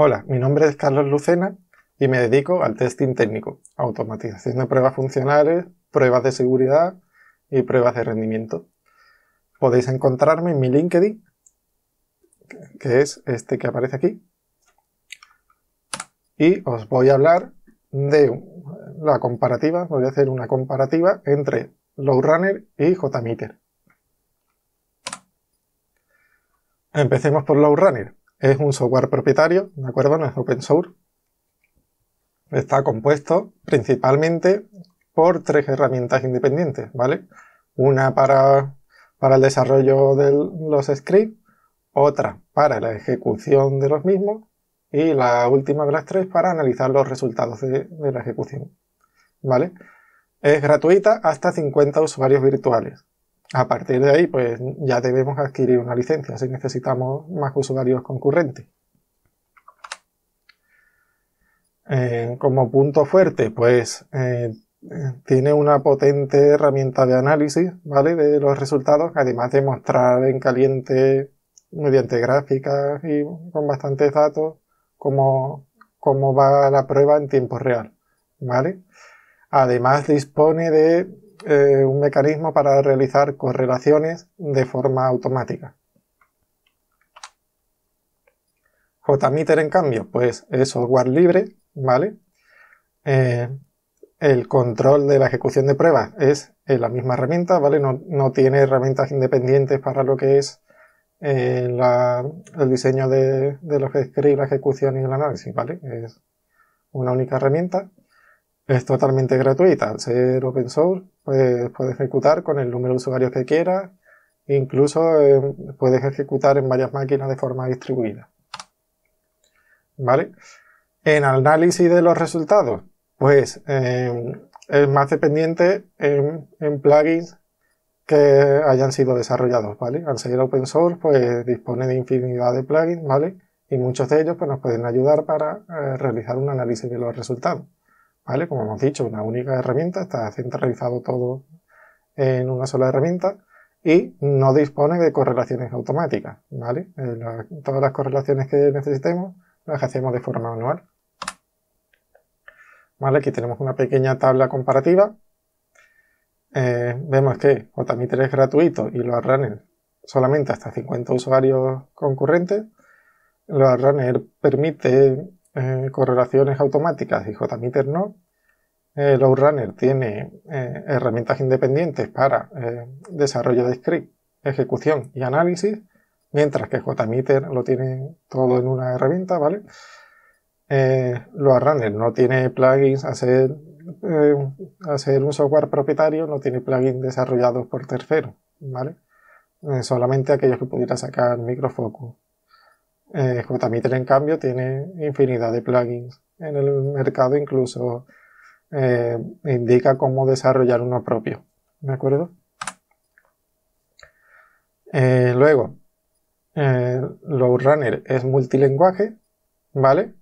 Hola, mi nombre es Carlos Lucena y me dedico al testing técnico, automatización de pruebas funcionales, pruebas de seguridad y pruebas de rendimiento. Podéis encontrarme en mi LinkedIn, que es este que aparece aquí. Y os voy a hablar de la comparativa, voy a hacer una comparativa entre Lowrunner y JMeter. Empecemos por Lowrunner es un software propietario, ¿de acuerdo? No es open source. Está compuesto principalmente por tres herramientas independientes, ¿vale? Una para, para el desarrollo de los scripts, otra para la ejecución de los mismos y la última de las tres para analizar los resultados de la ejecución, ¿vale? Es gratuita hasta 50 usuarios virtuales. A partir de ahí, pues ya debemos adquirir una licencia si necesitamos más usuarios concurrentes. Eh, como punto fuerte, pues eh, tiene una potente herramienta de análisis, ¿vale? De los resultados, además de mostrar en caliente mediante gráficas y con bastantes datos cómo, cómo va la prueba en tiempo real, ¿vale? Además dispone de eh, un mecanismo para realizar correlaciones de forma automática. JMeter, en cambio, pues es software libre, ¿vale? Eh, el control de la ejecución de pruebas es la misma herramienta, ¿vale? No, tiene herramientas independientes para lo que es eh, el diseño de, de, lo que escribe la ejecución y el análisis, ¿vale? Es una única herramienta. Es totalmente gratuita. Al ser open source, pues, puedes ejecutar con el número de usuarios que quieras. Incluso eh, puedes ejecutar en varias máquinas de forma distribuida. ¿Vale? En análisis de los resultados, pues em, es más dependiente en, plugins que hayan sido desarrollados, ¿vale? Al ser open source, pues dispone de infinidad de plugins, ¿vale? Y muchos de ellos pues, nos pueden ayudar para eh, realizar un análisis de los resultados. ¿vale? Como hemos dicho, una única herramienta, está centralizado todo en una sola herramienta y no dispone de correlaciones automáticas, ¿vale? Eh, todas las correlaciones que necesitemos las hacemos de forma manual. ¿Vale? Aquí tenemos una pequeña tabla comparativa. Eh, vemos que JMeter es gratuito y lo runner solamente hasta 50 usuarios concurrentes. Lo runner permite eh, correlaciones automáticas y JMeter no. Eh, Lowrunner tiene eh, herramientas independientes para eh, desarrollo de script, ejecución y análisis, mientras que JMeter lo tiene todo en una herramienta, ¿vale? Runner no tiene plugins a ser, un software propietario, no tiene plugins desarrollados por terceros, ¿vale? solamente aquellos que pudiera sacar Microfocus JMeter, eh, en cambio, tiene infinidad de plugins en el mercado, incluso eh, indica cómo desarrollar uno propio. ¿De acuerdo? Eh, luego, eh, Runner es multilenguaje, ¿vale?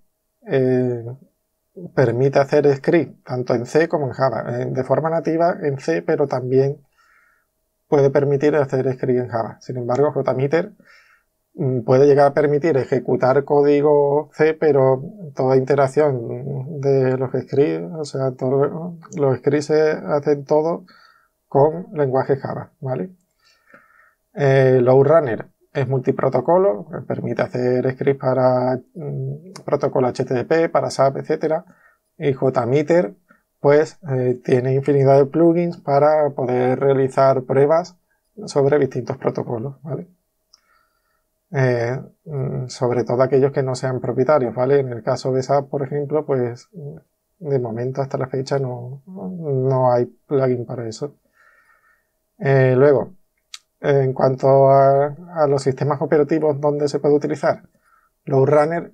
permite hacer script tanto en C como en Java, de forma nativa en C, pero también puede permitir hacer script en Java. Sin embargo, JMeter Mm, puede llegar a permitir ejecutar código C, pero toda interacción de los scripts, o sea, todo, los scripts se hacen todo con lenguaje Java, ¿vale? Eh, Low Runner es multiprotocolo, permite hacer scripts para protocolos mm, protocolo HTTP, para SAP, etc. Y JMeter, pues eh, tiene infinidad de plugins para poder realizar pruebas sobre distintos protocolos, ¿vale? Eh, mm, sobre todo aquellos que no sean propietarios, ¿vale? En el caso de SAP, por ejemplo, pues mm, de momento hasta la fecha no, hay plugin para eso. Eh, luego, en cuanto a, los sistemas operativos donde se puede utilizar, Runner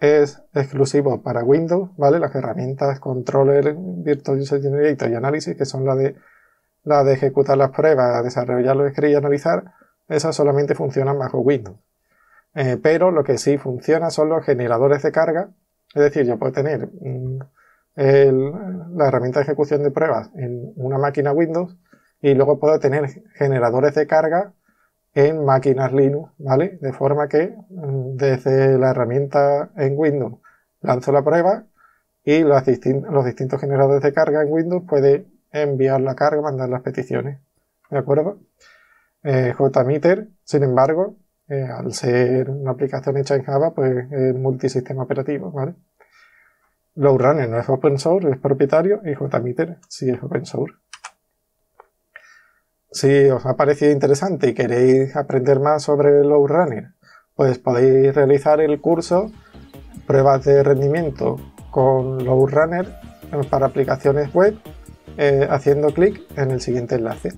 es exclusivo para Windows, ¿vale? Las herramientas Controller, Virtual User Generator y Análisis, que son las de, la de ejecutar las pruebas, desarrollar los scripts y analizar, esas solamente funcionan bajo Windows. Eh, pero lo que sí funciona son los generadores de carga. Es decir, yo puedo tener mm, la herramienta de ejecución de pruebas en una máquina Windows y luego puedo tener generadores de carga en máquinas Linux, ¿vale? De forma que mm, desde la herramienta en Windows lanzo la prueba y los, distintos generadores de carga en Windows pueden enviar la carga, mandar las peticiones. ¿De acuerdo? Eh, JMeter, sin embargo, eh, al ser una aplicación hecha en Java, pues es multisistema operativo, ¿vale? Lowrunner no es open source, es propietario, y JMeter sí es open source. Si os ha parecido interesante y queréis aprender más sobre Lowrunner, pues podéis realizar el curso Pruebas de rendimiento con Lowrunner para aplicaciones web eh, haciendo clic en el siguiente enlace.